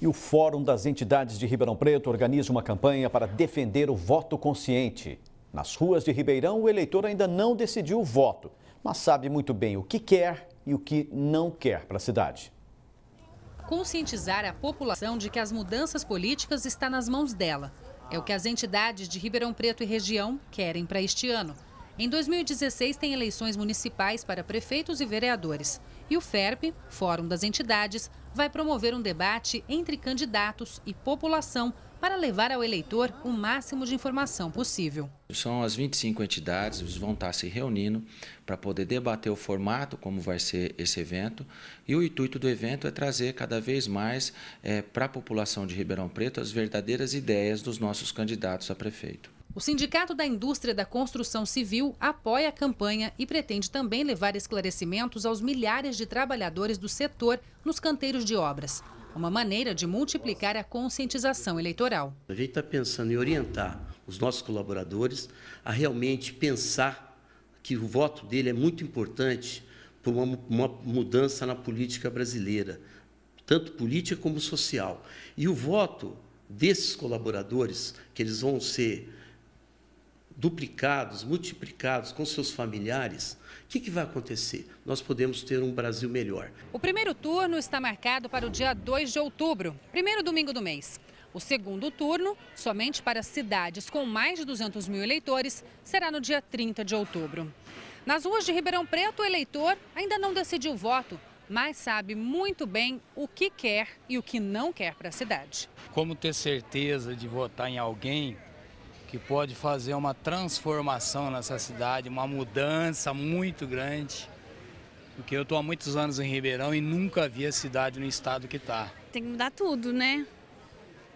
E o Fórum das Entidades de Ribeirão Preto organiza uma campanha para defender o voto consciente. Nas ruas de Ribeirão, o eleitor ainda não decidiu o voto, mas sabe muito bem o que quer e o que não quer para a cidade. Conscientizar a população de que as mudanças políticas estão nas mãos dela. É o que as entidades de Ribeirão Preto e região querem para este ano. Em 2016, tem eleições municipais para prefeitos e vereadores. E o FERP, Fórum das Entidades, vai promover um debate entre candidatos e população para levar ao eleitor o máximo de informação possível. São as 25 entidades, eles vão estar se reunindo para poder debater o formato, como vai ser esse evento. E o intuito do evento é trazer cada vez mais é, para a população de Ribeirão Preto as verdadeiras ideias dos nossos candidatos a prefeito. O Sindicato da Indústria da Construção Civil apoia a campanha e pretende também levar esclarecimentos aos milhares de trabalhadores do setor nos canteiros de obras. Uma maneira de multiplicar a conscientização eleitoral. A gente está pensando em orientar os nossos colaboradores a realmente pensar que o voto dele é muito importante para uma, uma mudança na política brasileira, tanto política como social. E o voto desses colaboradores, que eles vão ser duplicados, multiplicados com seus familiares, o que, que, vai acontecer? Nós podemos ter um Brasil melhor. O primeiro turno está marcado para o dia 2 de outubro, primeiro domingo do mês. O segundo turno, somente para cidades com mais de 200 mil eleitores, será no dia 30 de outubro. Nas ruas de Ribeirão Preto, o eleitor ainda não decidiu o voto, mas sabe muito bem o que quer e o que não quer para a cidade. Como ter certeza de votar em alguém que pode fazer uma transformação nessa cidade, uma mudança muito grande. Porque eu estou há muitos anos em Ribeirão e nunca vi a cidade no estado que está. Tem que mudar tudo, né?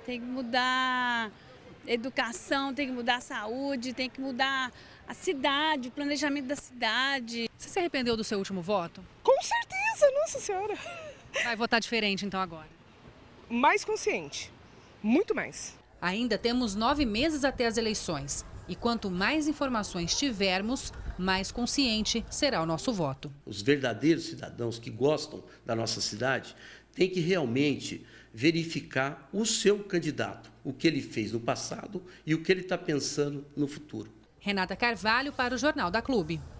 Tem que mudar educação, tem que mudar a saúde, tem que mudar a cidade, o planejamento da cidade. Você se arrependeu do seu último voto? Com certeza, nossa senhora. Vai votar diferente então agora? Mais consciente, muito mais. Ainda temos nove meses até as eleições. E quanto mais informações tivermos, mais consciente será o nosso voto. Os verdadeiros cidadãos que gostam da nossa cidade têm que realmente verificar o seu candidato, o que ele fez no passado e o que ele está pensando no futuro. Renata Carvalho para o Jornal da Clube.